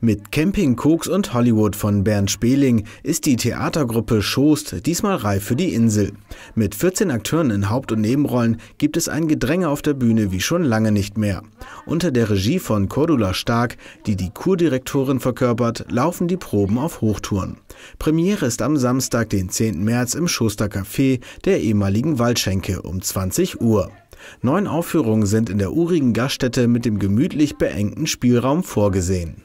Mit Camping, Koks und Hollywood von Bernd Speling ist die Theatergruppe Schost diesmal reif für die Insel. Mit 14 Akteuren in Haupt- und Nebenrollen gibt es ein Gedränge auf der Bühne wie schon lange nicht mehr. Unter der Regie von Cordula Stark, die die Kurdirektorin verkörpert, laufen die Proben auf Hochtouren. Premiere ist am Samstag, den 10. März im Schoster Café der ehemaligen Waldschenke um 20 Uhr. Neun Aufführungen sind in der urigen Gaststätte mit dem gemütlich beengten Spielraum vorgesehen.